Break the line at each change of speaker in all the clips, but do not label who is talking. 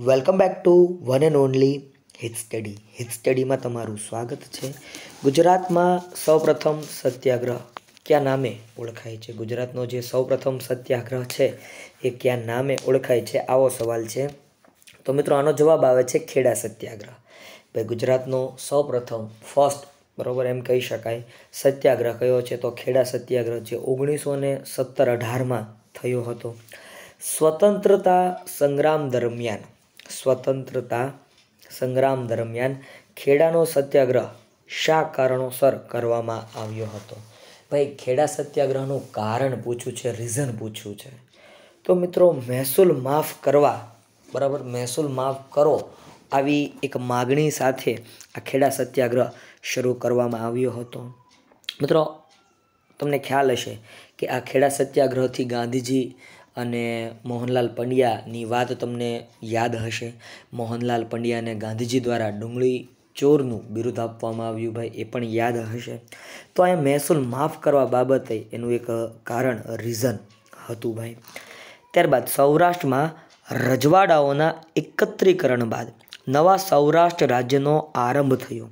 welcome back to one and only hit study hit સ્ટડીમાં તમારું સ્વાગત છે ગુજરાતમાં સૌપ્રથમ સત્યાગ્રહ ક્યાં નામે ઓળખાય છે ગુજરાતનો જે સૌપ્રથમ સત્યાગ્રહ છે એ ક્યાં નામે ઓળખાય છે આવો સવાલ છે તો મિત્રો આનો જવાબ આવે છે ખેડા સત્યાગ્રહ ભાઈ ગુજરાતનો સૌપ્રથમ ફર્સ્ટ બરાબર એમ કહી શકાય સત્યાગ્રહ કયો છે તો ખેડા સત્યાગ્રહ જે ઓગણીસો ને સત્તર અઢારમાં થયો હતો સ્વતંત્રતા સંગ્રામ દરમિયાન સ્વતંત્રતા સંગ્રામ દરમિયાન ખેડાનો સત્યાગ્રહ શા કારણોસર કરવામાં આવ્યો હતો ભાઈ ખેડા સત્યાગ્રહનું કારણ પૂછ્યું છે રીઝન પૂછ્યું છે તો મિત્રો મહેસૂલ માફ કરવા બરાબર મહેસૂલ માફ કરો આવી એક માગણી સાથે આ ખેડા સત્યાગ્રહ શરૂ કરવામાં આવ્યો હતો મિત્રો તમને ખ્યાલ હશે કે આ ખેડા સત્યાગ્રહથી ગાંધીજી અને મોહનલાલ પંડ્યાની વાત તમને યાદ હશે મોહનલાલ પંડ્યાને ગાંધીજી દ્વારા ડુંગળી ચોરનું બિરુદ આપવામાં આવ્યું ભાઈ એ પણ યાદ હશે તો અહીંયા મહેસૂલ માફ કરવા બાબતે એનું એક કારણ રીઝન હતું ભાઈ ત્યારબાદ સૌરાષ્ટ્રમાં રજવાડાઓના એકત્રીકરણ બાદ નવા સૌરાષ્ટ્ર રાજ્યનો આરંભ થયો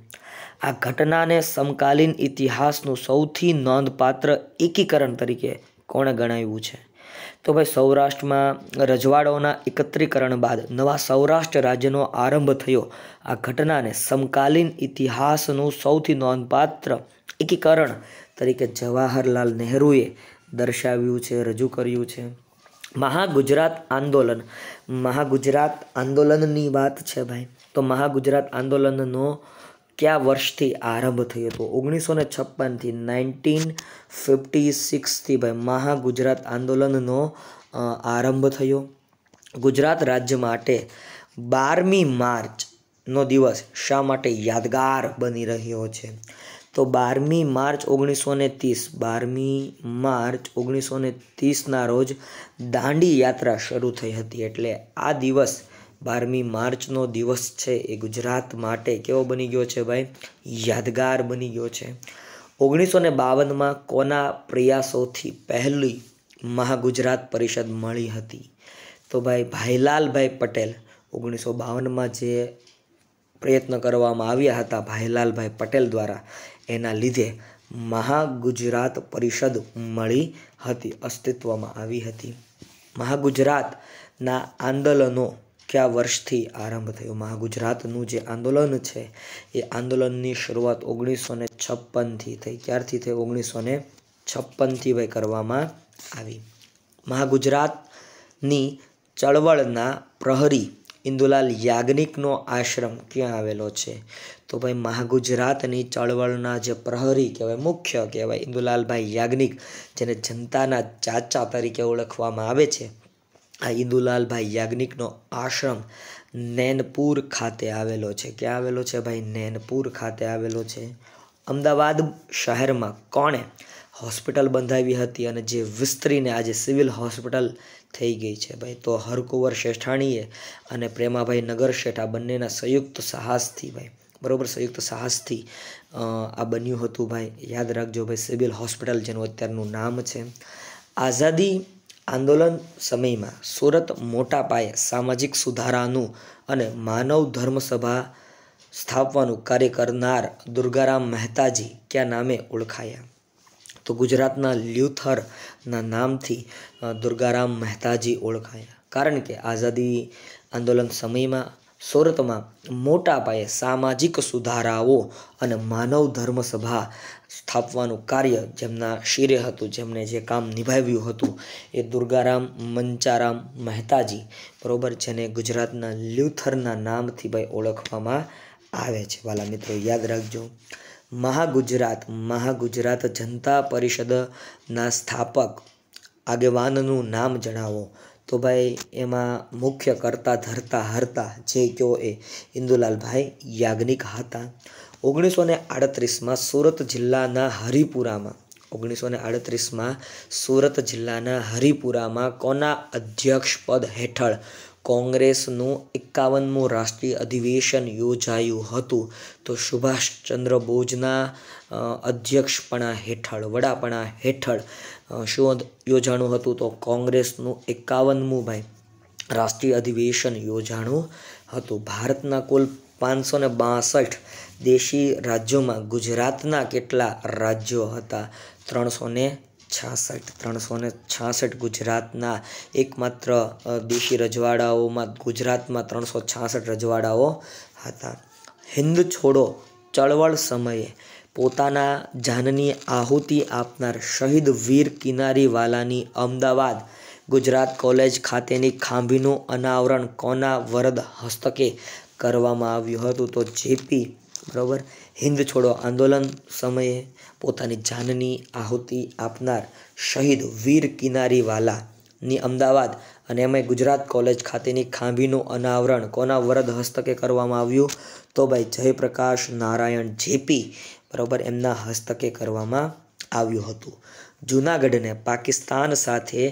આ ઘટનાને સમકાલીન ઇતિહાસનું સૌથી નોંધપાત્ર એકીકરણ તરીકે કોણે ગણાવ્યું છે તો ભાઈ સૌરાષ્ટ્રમાં રજવાડાઓના એકત્રીકરણ બાદ નવા સૌરાષ્ટ્ર રાજ્યનો આરંભ થયો આ ઘટનાને સમકાલીન ઇતિહાસનું સૌથી નોંધપાત્ર એકીકરણ તરીકે જવાહરલાલ નહેરુએ દર્શાવ્યું છે રજૂ કર્યું છે મહાગુજરાત આંદોલન મહાગુજરાત આંદોલનની વાત છે ભાઈ તો મહાગુજરાત આંદોલનનો કયા વર્ષથી આરંભ થયો હતો ઓગણીસો ને છપ્પનથી નાઇન્ટીન ફિફ્ટી સિક્સથી ભાઈ મહા ગુજરાત આંદોલનનો આરંભ થયો ગુજરાત રાજ્ય માટે બારમી માર્ચનો દિવસ શા માટે યાદગાર બની રહ્યો છે તો બારમી માર્ચ ઓગણીસો ને ત્રીસ બારમી માર્ચ ઓગણીસો ને ત્રીસના રોજ દાંડી યાત્રા શરૂ થઈ હતી એટલે આ દિવસ બારમી માર્ચનો દિવસ છે એ ગુજરાત માટે કેવો બની ગયો છે ભાઈ યાદગાર બની ગયો છે ઓગણીસો ને બાવનમાં કોના પ્રયાસોથી પહેલી મહાગુજરાત પરિષદ મળી હતી તો ભાઈ ભાઈલાલભાઈ પટેલ ઓગણીસો બાવનમાં જે પ્રયત્ન કરવામાં આવ્યા હતા ભાઈલાલભાઈ પટેલ દ્વારા એના લીધે મહાગુજરાત પરિષદ મળી હતી અસ્તિત્વમાં આવી હતી મહાગુજરાતના આંદોલનો કયા વર્ષથી આરંભ થયો મહાગુજરાતનું જે આંદોલન છે એ આંદોલનની શરૂઆત ઓગણીસો ને છપ્પનથી થઈ ક્યારથી થઈ ઓગણીસો ને છપ્પનથી ભાઈ કરવામાં આવી મહાગુજરાતની ચળવળના પ્રહરી ઇન્દુલાલ યાજ્ઞિકનો આશ્રમ ક્યાં આવેલો છે તો ભાઈ મહાગુજરાતની ચળવળના જે પ્રહરી કહેવાય મુખ્ય કહેવાય ઇન્દુલાલભાઈ યાજ્ઞિક જેને જનતાના ચાચા તરીકે ઓળખવામાં આવે છે આ ઇન્દુલાલભાઈ યાજ્ઞિકનો આશ્રમ નૈનપુર ખાતે આવેલો છે ક્યાં આવેલો છે ભાઈ નૈનપુર ખાતે આવેલો છે અમદાવાદ શહેરમાં કોણે હોસ્પિટલ બંધાવી હતી અને જે વિસ્તરીને આજે સિવિલ હોસ્પિટલ થઈ ગઈ છે ભાઈ તો હરકુંવર શેઠાણીએ અને પ્રેમાભાઈ નગર શેઠ આ બંનેના સંયુક્ત સાહસથી ભાઈ બરાબર સંયુક્ત સાહસથી આ બન્યું હતું ભાઈ યાદ રાખજો ભાઈ સિવિલ હોસ્પિટલ જેનું અત્યારનું નામ છે આઝાદી આંદોલન સમયમાં સુરત મોટા પાયે સામાજિક સુધારાનું અને માનવ ધર્મસભા સ્થાપવાનું કાર્ય કરનાર દુર્ગારામ મહેતાજી કયા નામે ઓળખાયા તો ગુજરાતના લ્યુથરના નામથી દુર્ગારામ મહેતાજી ઓળખાયા કારણ કે આઝાદી આંદોલન સમયમાં સુરતમાં મોટા પાયે સામાજિક સુધારાઓ અને માનવ ધર્મસભા સ્થાપવાનું કાર્ય જેમના શિરે હતું જેમને જે કામ નિભાવ્યું હતું એ દુર્ગારામ મંચારામ મહેતાજી બરાબર જેને ગુજરાતના લ્યુથરના નામથી ભાઈ ઓળખવામાં આવે છે વાલા મિત્રો યાદ રાખજો મહાગુજરાત મહાગુજરાત જનતા પરિષદના સ્થાપક આગેવાનનું નામ જણાવો તો ભાઈ એમાં મુખ્ય કરતા ધરતા હરતા જે કયો એ ઇન્દુલાલભાઈ યાજ્ઞિક હતા ઓગણીસો ને આડત્રીસમાં સુરત જિલ્લાના હરિપુરામાં ઓગણીસો ને આડત્રીસમાં સુરત જિલ્લાના હરિપુરામાં કોના અધ્યક્ષ પદ હેઠળ કોંગ્રેસનું એકાવનમું રાષ્ટ્રીય અધિવેશન યોજાયું હતું તો સુભાષચંદ્ર બોઝના અધ્યક્ષપણા હેઠળ વડાપણા હેઠળ શું યોજાણું હતું તો કોંગ્રેસનું એકાવનમું ભાઈ રાષ્ટ્રીય અધિવેશન યોજાણું હતું ભારતના કુલ પાંચસો ને બાસઠ દેશી રાજ્યોમાં ગુજરાતના કેટલા રાજ્યો હતા ત્રણસો ને છાસઠ ત્રણસો ને છાસઠ ગુજરાતના એકમાત્ર દેશી રજવાડાઓમાં ગુજરાતમાં ત્રણસો છાસઠ રજવાડાઓ હતા હિન્દ છોડો ચળવળ સમયે પોતાના જાનની આહુતિ આપનાર શહીદ વીર કિનારીવાલાની અમદાવાદ ગુજરાત કોલેજ ખાતેની ખાંભીનું અનાવરણ કોના વરદ હસ્તકે કરવામાં આવ્યું હતું તો જેપી બરાબર હિન્દ છોડો આંદોલન સમયે પોતાની જાનની આહુતિ આપનાર શહીદ વીર કિનારીવાલાની અમદાવાદ અને એમાં ગુજરાત કોલેજ ખાતેની ખાંભીનું અનાવરણ કોના વરદ હસ્તકે કરવામાં આવ્યું તો ભાઈ જયપ્રકાશ નારાયણ જેપી બરાબર એમના હસ્તકે કરવામાં આવ્યું હતું જૂનાગઢને પાકિસ્તાન સાથે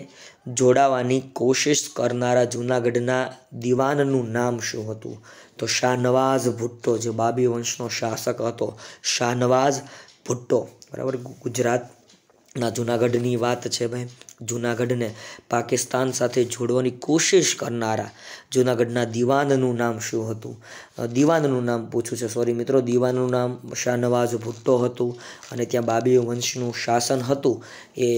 જોડાવાની કોશિશ કરનારા જૂનાગઢના દિવાનનું નામ શું હતું તો શાહનવાઝ ભુટ્ટો જે બાબી વંશનો શાસક હતો શાહનવાઝ ભુટ્ટો બરાબર ગુજરાત ના જૂનાગઢની વાત છે ભાઈ જૂનાગઢને પાકિસ્તાન સાથે જોડવાની કોશિશ કરનારા જૂનાગઢના દીવાનનું નામ શું હતું દીવાનનું નામ પૂછ્યું છે સોરી મિત્રો દીવાનનું નામ શાહનવાઝ ભુટ્ટો હતું અને ત્યાં બાબી વંશનું શાસન હતું એ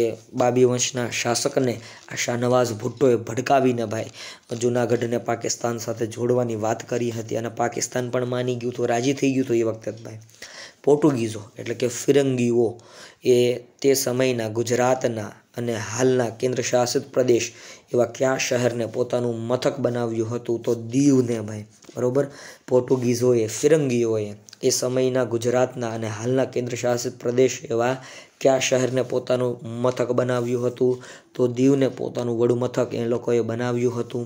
બાબી વંશના શાસકને આ શાહનવાઝ ભુટ્ટોએ ભડકાવીને ભાઈ જૂનાગઢને પાકિસ્તાન સાથે જોડવાની વાત કરી હતી અને પાકિસ્તાન પણ માની ગયું હતું રાજી થઈ ગયું હતું એ વખતે ભાઈ પોર્ટુગીઝો એટલે કે ફિરંગીઓ એ તે સમયના ગુજરાતના અને હાલના કેન્દ્ર શાસિત પ્રદેશ એવા કયા શહેરને પોતાનું મથક બનાવ્યું હતું તો દીવને ભાઈ બરાબર પોર્ટુગીઝોએ ફિરંગીઓએ એ સમયના ગુજરાતના અને હાલના કેન્દ્ર શાસિત પ્રદેશ એવા કયા શહેરને પોતાનું મથક બનાવ્યું હતું તો દીવને પોતાનું વડું મથક એ લોકોએ બનાવ્યું હતું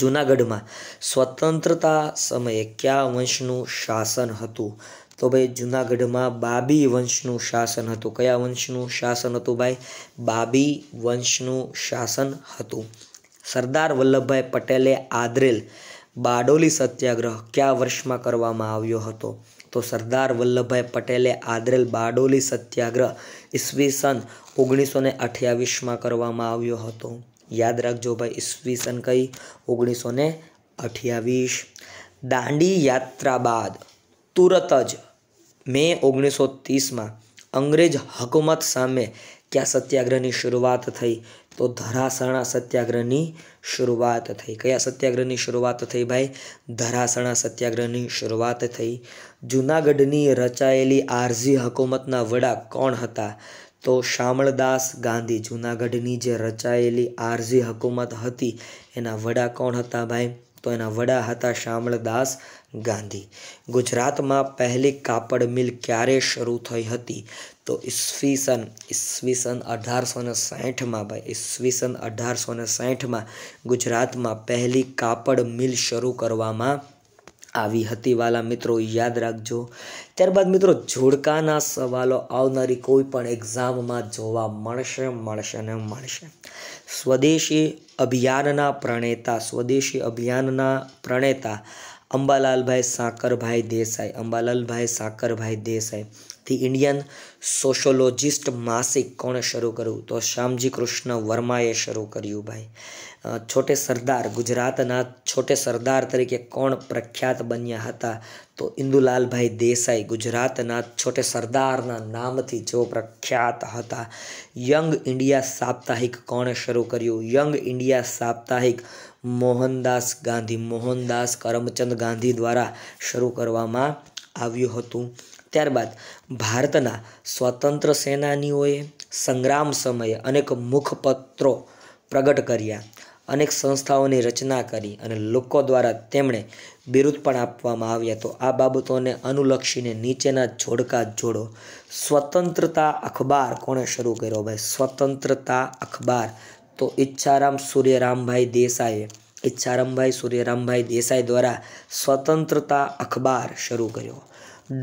જૂનાગઢમાં સ્વતંત્રતા સમયે કયા વંશનું શાસન હતું તો ભાઈ જૂનાગઢમાં બાબી વંશનું શાસન હતું કયા વંશનું શાસન હતું ભાઈ બાબી વંશનું શાસન હતું સરદાર વલ્લભભાઈ પટેલે આદરેલ બારડોલી સત્યાગ્રહ કયા વર્ષમાં કરવામાં આવ્યો હતો તો સરદાર વલ્લભભાઈ પટેલે આદરેલ બારડોલી સત્યાગ્રહ ઈસવીસન ઓગણીસો ને અઠ્યાવીસમાં કરવામાં આવ્યો હતો યાદ રાખજો ભાઈ ઈસવીસન કઈ ઓગણીસો ને અઠ્યાવીસ દાંડી યાત્રા બાદ તુરત જ મે ઓગણીસો ત્રીસમાં અંગ્રેજ હકુમત સામે ક્યાં સત્યાગ્રહની શરૂઆત થઈ તો ધરાસણા સત્યાગ્રહની શરૂઆત થઈ કયા સત્યાગ્રહની શરૂઆત થઈ ભાઈ ધરાસણા સત્યાગ્રહની શરૂઆત થઈ જૂનાગઢની રચાયેલી આરઝી હકુમતના વડા કોણ હતા તો શામળદાસ ગાંધી જૂનાગઢની જે રચાયેલી આરઝી હકુમત હતી એના વડા કોણ હતા ભાઈ તો એના વડા હતા શામળદાસ ગાંધી ગુજરાતમાં પહેલી કાપડ મિલ ક્યારે શરૂ થઈ હતી તો ઈસવીસન ઈસવીસન અઢારસો ને સાઠમાં ભાઈ ઈસવીસન અઢારસો ને સાઠમાં ગુજરાતમાં પહેલી કાપડ મિલ શરૂ કરવામાં આવી હતી વાલા મિત્રો યાદ રાખજો ત્યારબાદ મિત્રો જોડકાના સવાલો આવનારી કોઈ પણ એક્ઝામમાં જોવા મળશે મળશે ને મળશે સ્વદેશી અભિયાનના પ્રણેતા સ્વદેશી અભિયાનના પ્રણેતા અંબાલાલભાઈ સાકરભાઈ દેસાઈ અંબાલાલભાઈ સાકરભાઈ દેસાઈ થી ઇન્ડિયન સોશિયોલોજિસ્ટ માસિક કોણે શરૂ કર્યું તો શ્યામજી કૃષ્ણ વર્માએ શરૂ કર્યું ભાઈ છોટે સરદાર ગુજરાતના છોટે સરદાર તરીકે કોણ પ્રખ્યાત બન્યા હતા તો ઇન્દુલાલભાઈ દેસાઈ ગુજરાતના છોટે સરદારના નામથી જેઓ પ્રખ્યાત હતા યંગ ઇન્ડિયા સાપ્તાહિક કોણે શરૂ કર્યું યંગ ઇન્ડિયા સાપ્તાહિક મોહનદાસ ગાંધી મોહનદાસ કરમચંદ ગાંધી દ્વારા શરૂ કરવામાં આવ્યું હતું ત્યારબાદ ભારતના સ્વતંત્ર સેનાનીઓએ સંગ્રામ સમયે અનેક મુખપત્રો પ્રગટ કર્યા અનેક સંસ્થાઓની રચના કરી અને લોકો દ્વારા તેમણે બિરુદ પણ આપવામાં આવ્યા તો આ બાબતોને અનુલક્ષીને નીચેના જોડકા જોડો સ્વતંત્રતા અખબાર કોણે શરૂ કર્યો ભાઈ સ્વતંત્રતા અખબાર તો ઈચ્છારામ સૂર્યરામભાઈ દેસાઈએ ઈચ્છારામભાઈ સૂર્યરામભાઈ દેસાઈ દ્વારા સ્વતંત્રતા અખબાર શરૂ કર્યો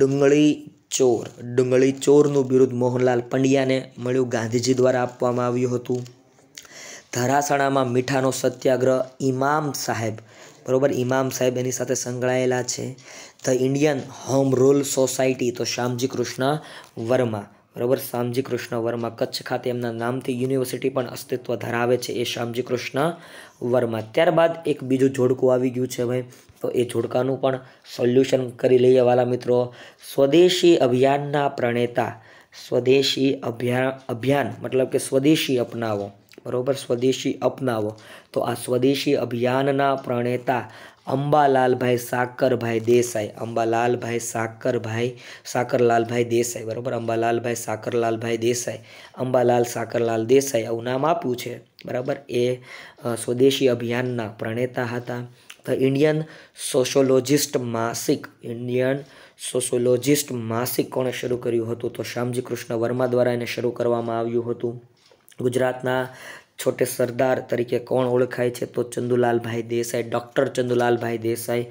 ડુંગળી ચોર ડુંગળી ચોરનું બિરુદ મોહનલાલ પંડ્યાને મળ્યું ગાંધીજી દ્વારા આપવામાં આવ્યું હતું ધરાસણામાં મીઠાનો સત્યાગ્રહ ઇમામ સાહેબ બરોબર ઇમામ સાહેબ એની સાથે સંકળાયેલા છે the Indian Home Rule Society તો શ્યામજી કૃષ્ણ વર્મા બરાબર શામજી કૃષ્ણ વર્મા કચ્છ ખાતે એમના નામથી યુનિવર્સિટી પણ અસ્તિત્વ ધરાવે છે એ શામજી કૃષ્ણ વર્મા ત્યારબાદ એક બીજું જોડકું આવી ગયું છે ભાઈ તો એ જોડકાનું પણ સોલ્યુશન કરી લઈએ વાલા મિત્રો સ્વદેશી અભિયાનના પ્રણેતા સ્વદેશી અભિયાન અભિયાન મતલબ કે સ્વદેશી અપનાવો બરાબર સ્વદેશી અપનાવો તો આ સ્વદેશી અભિયાનના પ્રણેતા અંબાલાલભાઈ સાકરભાઈ દેસાઈ અંબાલાલભાઈ સાકરભાઈ સાકરલાલભાઈ દેસાઈ બરાબર અંબાલાલભાઈ સાકરલાલભાઈ દેસાઈ અંબાલાલ સાકરલાલ દેસાઈ આવું નામ આપ્યું છે બરાબર એ સ્વદેશી અભિયાનના પ્રણેતા હતા ધ ઇન્ડિયન સોશિયોલોજિસ્ટ માસિક ઇન્ડિયન સોશિયોલોજિસ્ટ માસિક કોણે શરૂ કર્યું હતું તો શ્યામજી કૃષ્ણ વર્મા દ્વારા એને શરૂ કરવામાં આવ્યું હતું ગુજરાતના છોટે સરદાર તરીકે કોણ ઓળખાય છે તો Chandulalbhai Desai doctor Chandulalbhai Desai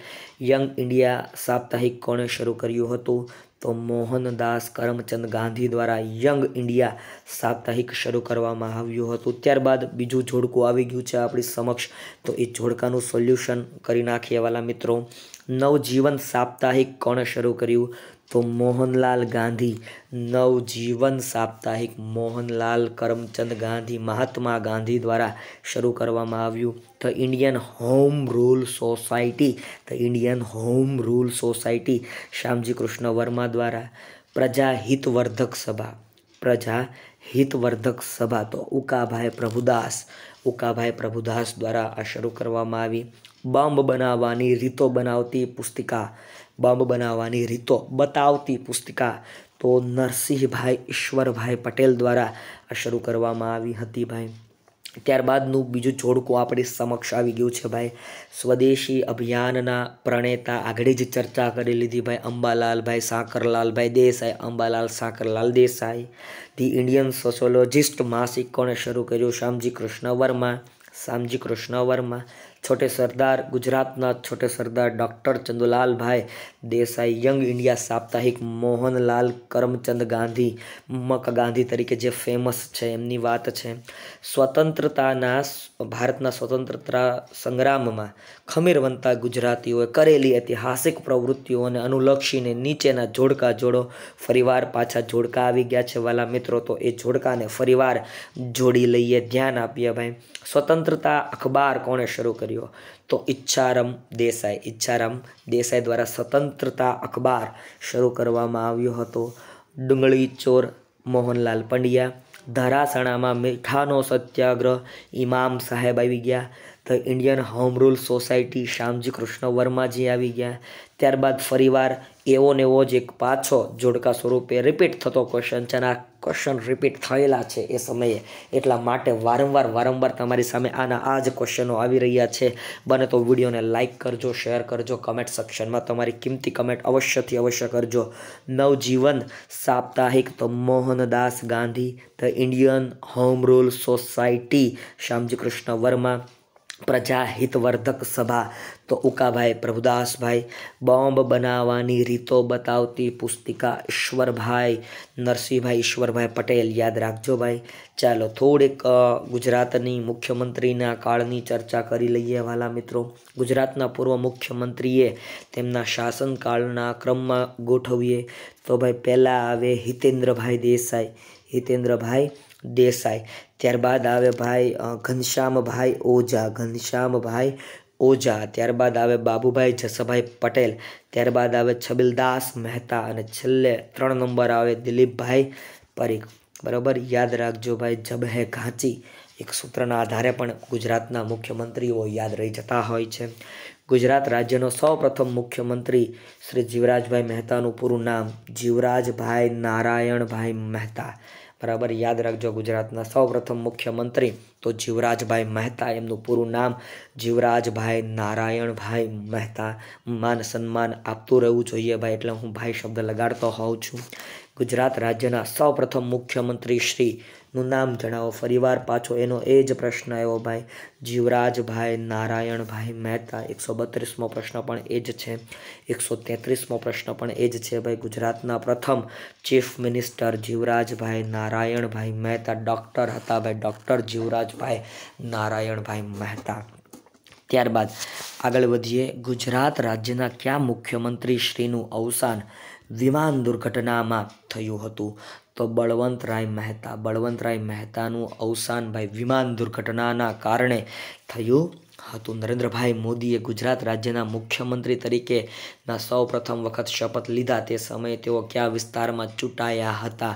Young India સાપ્તાહિક કોણે શરૂ કર્યું હતું તો મોહનદાસ કરમચંદ ગાંધી દ્વારા યંગ ઇન્ડિયા સાપ્તાહિક શરૂ કરવામાં આવ્યું હતું ત્યારબાદ બીજું જોડકું આવી ગયું છે આપણી સમક્ષ તો એ જોડકાનું સોલ્યુશન કરી નાખીએ વાલા મિત્રો નવજીવન સાપ્તાહિક કોણે શરૂ કર્યું તો મોહનલાલ ગાંધી નવજીવન સાપ્તાહિક મોહનલાલ કરમચંદ ગાંધી મહાત્મા ગાંધી દ્વારા શરૂ કરવામાં આવ્યું the Indian Home Rule Society the Indian Home Rule Society Shyamji Krishna Varma દ્વારા પ્રજા હિતવર્ધક સભા પ્રજા હિતવર્ધક સભા તો ઉકાભાઈ પ્રભુદાસ ઉકાભાઈ પ્રભુદાસ દ્વારા આ શરૂ કરવામાં આવી બોમ્બ બનાવવાની રીતો બનાવતી પુસ્તિકા બોમ્બ બનાવવાની રીતો બતાવતી પુસ્તિકા તો નરસિંહભાઈ ઈશ્વરભાઈ પટેલ દ્વારા શરૂ કરવામાં આવી હતી ભાઈ ત્યારબાદનું બીજું જોડકું આપણી સમક્ષ આવી ગયું છે ભાઈ સ્વદેશી અભિયાનના પ્રણેતા આગળ જ ચર્ચા કરી લીધી ભાઈ Ambalalbhai Sakarlalbhai Desai Ambalal Sakarlal Desai the Indian Sociologist માસિક કોણે શરૂ કર્યું શ્યામજી કૃષ્ણ વર્મા શ્યામજી કૃષ્ણ વર્મા છોટે સરદાર ગુજરાતના Chhote Sardar doctor Chandulalbhai Desai Young India સાપ્તાહિક મોહનલાલ કરમચંદ ગાંધી મક ગાંધી તરીકે જે ફેમસ છે એમની વાત છે સ્વતંત્રતાના ભારતના સ્વતંત્રતા સંગ્રામમાં ખમીરવંતા ગુજરાતીઓએ કરેલી ઐતિહાસિક પ્રવૃત્તિઓને અનુલક્ષીને નીચેના જોડકા જોડો ફરીવાર પાછા જોડકા આવી ગયા છે વાલા મિત્રો તો એ જોડકાને ફરીવાર જોડી લઈએ ધ્યાન આપીએ ભાઈ સ્વતંત્રતા અખબાર કોણે શરૂ કર્યો તો ઈચ્છારામ દેસાઈ ઈચ્છારામ દેસાઈ દ્વારા સ્વતંત્રતા અખબાર શરૂ કરવામાં આવ્યો હતો ડુંગળી ચોર મોહનલાલ પંડ્યા ધરાસણામાં મીઠાનો સત્યાગ્રહ ઇમામ સાહેબ આવી ગયા the Indian Home Rule Society Shyamji Krishna વર્માજી આવી ગયા ત્યારબાદ ફરીવાર એવો ને એવો જ એક પાછો જોડકા સ્વરૂપે રિપીટ થતો ક્વેશ્ચન છે અને આ ક્વેશ્ચન રિપીટ થયેલા છે એ સમયે એટલા માટે વારંવાર વારંવાર તમારી સામે આના આ જ ક્વેશ્ચનો આવી રહ્યા છે બને તો વિડીયોને લાઇક કરજો શેર કરજો કમેન્ટ સેક્શનમાં તમારી કિંમતી કમેન્ટ અવશ્યથી અવશ્ય કરજો નવજીવન સાપ્તાહિક તો Mohandas Gandhi the Indian Home Rule Society Shyamji Krishna Varma Praja Hitvardhak સભા તો ઉકાભાઈ પ્રભુદાસભાઈ બોમ્બ બનાવવાની રીતો બતાવતી પુસ્તિકા ઈશ્વરભાઈ નરસિંહભાઈ ઈશ્વરભાઈ પટેલ યાદ રાખજો ભાઈ ચાલો થોડીક ગુજરાતની મુખ્યમંત્રીના કાળની ચર્ચા કરી લઈએ વાલા મિત્રો ગુજરાતના પૂર્વ મુખ્યમંત્રીએ તેમના શાસનકાળના ક્રમમાં ગોઠવીએ તો ભાઈ પહેલાં આવે હિતેન્દ્રભાઈ દેસાઈ હિતેન્દ્રભાઈ દેસાઈ ત્યારબાદ આવે ભાઈ ઘનશ્યામભાઈ ઓઝા ઘનશ્યામભાઈ ઓજા ત્યારબાદ આવે બાબુભાઈ જસભાઈ પટેલ ત્યારબાદ આવે છબીલદાસ મહેતા અને છેલ્લે ત્રણ નંબર આવે દિલીપભાઈ પરીખ બરાબર યાદ રાખજો ભાઈ જબ હે ઘાંચી એક સૂત્રના આધારે પણ ગુજરાતના મુખ્યમંત્રીઓ યાદ રહી જતા હોય છે ગુજરાત રાજ્યનો સૌપ્રથમ મુખ્યમંત્રી શ્રી જીવરાજભાઈ મહેતાનું પૂરું નામ જીવરાજભાઈ નારાયણભાઈ મહેતા બરાબર યાદ રાખજો ગુજરાતના સૌપ્રથમ મુખ્યમંત્રી તો જીવરાજભાઈ મહેતા એમનું પૂરું નામ જીવરાજભાઈ નારાયણભાઈ મહેતા માન સન્માન આપતું રહેવું જોઈએ ભાઈ એટલે હું ભાઈ શબ્દ લગાડતો હોઉં છું ગુજરાત રાજ્યના સૌપ્રથમ મુખ્યમંત્રી શ્રી નું નામ જણાવો ફરીવાર પાછો એનો એ જ પ્રશ્ન આવ્યો ભાઈ જીવરાજભાઈ નારાયણભાઈ મહેતા એકસો બત્રીસમો પ્રશ્ન પણ એ જ છે એકસો તેત્રીસમો પ્રશ્ન પણ એ જ છે ભાઈ ગુજરાતના પ્રથમ chief minister Jivrajbhai Narayanbhai Mehta doctor હતા ભાઈ ડૉક્ટર જીવરાજભાઈ નારાયણભાઈ મહેતા ત્યારબાદ આગળ વધીએ ગુજરાત રાજ્યના ક્યાં મુખ્યમંત્રી શ્રીનું અવસાન વિમાન દુર્ઘટનામાં થયું હતું તો બળવંતરાય મહેતા બળવંતરાય મહેતાનું અવસાન ભાઈ વિમાન દુર્ઘટનાના કારણે થયું હતું નરેન્દ્રભાઈ મોદીએ ગુજરાત રાજ્યના મુખ્યમંત્રી તરીકેના સૌ પ્રથમ વખત શપથ લીધા તે સમયે તેઓ કયા વિસ્તારમાં ચૂંટાયા હતા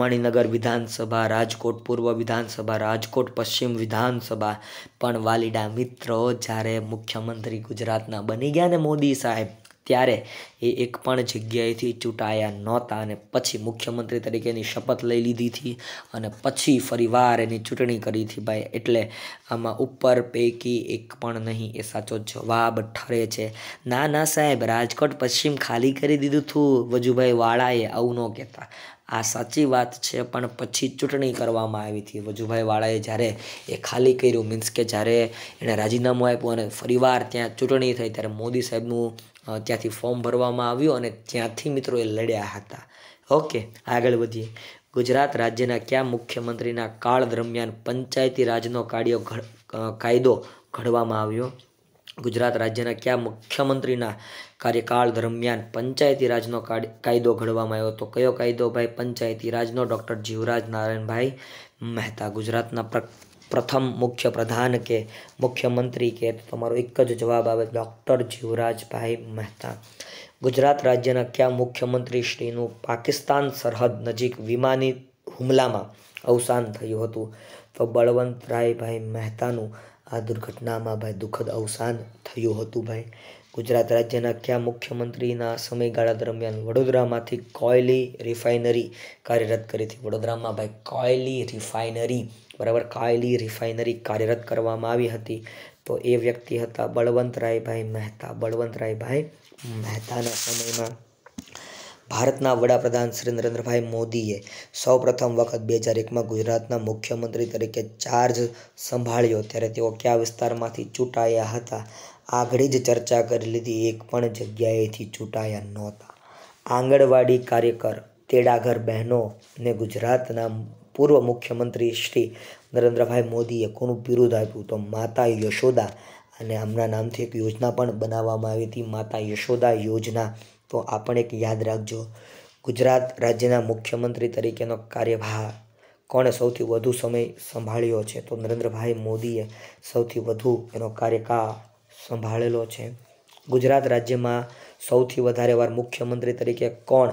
મણિનગર વિધાનસભા રાજકોટ પૂર્વ વિધાનસભા રાજકોટ પશ્ચિમ વિધાનસભા પણ વાલીડા મિત્રો જ્યારે મુખ્યમંત્રી ગુજરાતના બની ગયા ને મોદી સાહેબ ત્યારે એ એક પણ જગ્યાએથી ચૂંટાયા નહોતા અને પછી મુખ્યમંત્રી તરીકેની શપથ લઈ લીધી હતી અને પછી ફરીવાર એની ચૂંટણી કરી હતી ભાઈ એટલે આમાં ઉપર પૈકી એક પણ નહીં એ સાચો જવાબ ઠરે છે ના ના સાહેબ રાજકોટ પશ્ચિમ ખાલી કરી દીધું હતું વજુભાઈ વાળાએ આવું ન કહેતા આ સાચી વાત છે પણ પછી ચૂંટણી કરવામાં આવી હતી વજુભાઈ વાળાએ જ્યારે એ ખાલી કર્યું મીન્સ કે જ્યારે એણે રાજીનામું આપ્યું અને ફરીવાર ત્યાં ચૂંટણી થઈ ત્યારે મોદી સાહેબનું ત્યાંથી ફોર્મ ભરવામાં આવ્યું અને ત્યાંથી મિત્રો એ લડ્યા હતા ઓકે આગળ વધીએ ગુજરાત રાજ્યના કયા મુખ્યમંત્રીના કાળ દરમિયાન પંચાયતી રાજનો કાર્યો કાયદો ઘડવામાં આવ્યો ગુજરાત રાજ્યના કયા મુખ્યમંત્રીના કાર્યકાળ દરમિયાન પંચાયતી રાજનો કાયદો ઘડવામાં આવ્યો તો કયો કાયદો ભાઈ પંચાયતી રાજનો ડૉક્ટર જીવરાજ નારાયણભાઈ મહેતા ગુજરાતના પ્ર પ્રથમ મુખ્ય પ્રધાન કે મુખ્યમંત્રી કે તમારો એક જ જવાબ આવે ડૉક્ટર જીવરાજભાઈ મહેતા ગુજરાત રાજ્યના કયા મુખ્યમંત્રી શ્રીનું પાકિસ્તાન સરહદ નજીક વિમાની હુમલામાં અવસાન થયું હતું તો બળવંતરાયભાઈ મહેતાનું આ દુર્ઘટનામાં ભાઈ દુઃખદ અવસાન થયું હતું ભાઈ ગુજરાત રાજ્યના કયા મુખ્યમંત્રીના સમયગાળા દરમિયાન વડોદરામાંથી કોયલી રિફાઇનરી કાર્યરત કરી હતી વડોદરામાં ભાઈ કોયલી રિફાઇનરી બરાબર કાયલી રિફાઇનરી કાર્યરત કરવામાં આવી હતી તો એ વ્યક્તિ હતા બળવંતરાયભાઈ મહેતા બળવંતરાયભાઈ મહેતાના સમયમાં ભારતના વડાપ્રધાન શ્રી નરેન્દ્રભાઈ મોદીએ સૌપ્રથમ વખત બે હજાર એકમાં ગુજરાતના મુખ્યમંત્રી તરીકે ચાર્જ સંભાળ્યો ત્યારે તેઓ કયા વિસ્તારમાંથી ચૂંટાયા હતા આગળ જ ચર્ચા કરી લીધી એક પણ જગ્યાએથી ચૂંટાયા નહોતા આંગણવાડી કાર્યકર તેડાઘર બહેનો ને ગુજરાતના પૂર્વ મુખ્યમંત્રી શ્રી નરેન્દ્રભાઈ મોદીએ કોનું બિરુદ આપ્યું તો માતા યશોદા અને આમના નામથી એક યોજના પણ બનાવવામાં આવી હતી માતા યશોદા યોજના તો આ પણ એક યાદ રાખજો ગુજરાત રાજ્યના મુખ્યમંત્રી તરીકેનો કાર્યભાર કોણે સૌથી વધુ સમય સંભાળ્યો છે તો નરેન્દ્રભાઈ મોદીએ સૌથી વધુ એનો કાર્યકાળ સંભાળેલો છે ગુજરાત રાજ્યમાં સૌથી વધારે વાર મુખ્યમંત્રી તરીકે કોણ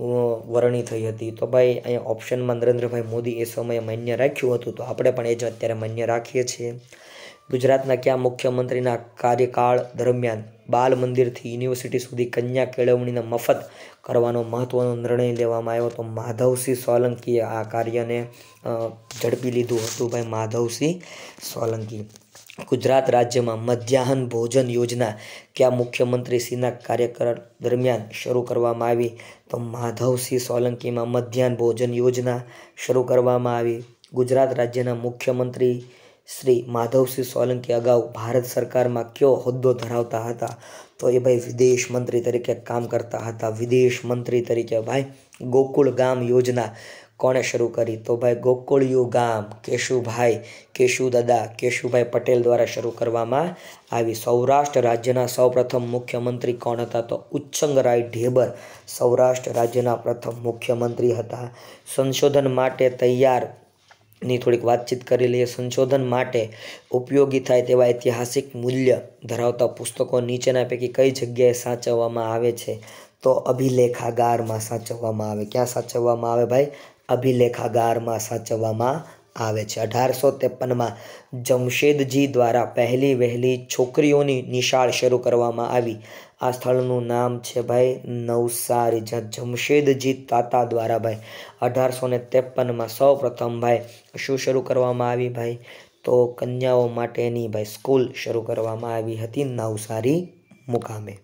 વરણી થઈ હતી તો ભાઈ અહીંયા ઓપ્શનમાં નરેન્દ્રભાઈ મોદી એ સમયે માન્ય રાખ્યું હતું તો આપણે પણ એ જ અત્યારે માન્ય રાખીએ છીએ ગુજરાતના કયા મુખ્યમંત્રીના કાર્યકાળ દરમિયાન બાલ મંદિરથી યુનિવર્સિટી સુધી કન્યા કેળવણીને મફત કરવાનો મહત્ત્વનો નિર્ણય લેવામાં આવ્યો તો માધવસિંહ સોલંકીએ આ કાર્યને ઝડપી લીધું હતું ભાઈ માધવસિંહ સોલંકી ગુજરાત રાજ્યમાં મધ્યાહન ભોજન યોજના કયા મુખ્યમંત્રીશ્રીના કાર્યક્રમ દરમિયાન શરૂ કરવામાં આવી તો માધવસિંહ સોલંકીમાં મધ્યાહન ભોજન યોજના શરૂ કરવામાં આવી ગુજરાત રાજ્યના મુખ્યમંત્રી શ્રી માધવસિંહ સોલંકી અગાઉ ભારત સરકારમાં કયો હોદ્દો ધરાવતા હતા તો એ ભાઈ વિદેશ મંત્રી તરીકે કામ કરતા હતા વિદેશ મંત્રી તરીકે ભાઈ ગોકુળ ગામ યોજના કોણે શરૂ કરી તો ભાઈ ગોકુળિયું ગામ કેશુભાઈ કેશુદાદા કેશુભાઈ પટેલ દ્વારા શરૂ કરવામાં આવી સૌરાષ્ટ્ર રાજ્યના સૌપ્રથમ મુખ્યમંત્રી કોણ હતા તો ઉચ્છંગરાય ઢેબર સૌરાષ્ટ્ર રાજ્યના પ્રથમ મુખ્યમંત્રી હતા સંશોધન માટે તૈયાર ની થોડીક વાતચીત કરી લઈએ સંશોધન માટે ઉપયોગી થાય તેવા ઐતિહાસિક મૂલ્ય ધરાવતા પુસ્તકો નીચેના પૈકી કઈ જગ્યાએ સાચવવામાં આવે છે તો અભિલેખાગારમાં સાચવવામાં આવે ક્યાં સાચવવામાં આવે ભાઈ અભિલેખાગારમાં સાચવવામાં આવે છે અઢારસો ત્રેપનમાં જમશેદજી દ્વારા પહેલી વહેલી છોકરીઓની નિશાળ શરૂ કરવામાં આવી આ સ્થળનું નામ છે ભાઈ નવસારી જ્યાં જમશેદજી તાતા દ્વારા ભાઈ અઢારસો ને ત્રેપનમાં સૌ પ્રથમ ભાઈ શું શરૂ કરવામાં આવી ભાઈ તો કન્યાઓ માટેની ભાઈ સ્કૂલ શરૂ કરવામાં આવી હતી નવસારી મુકામે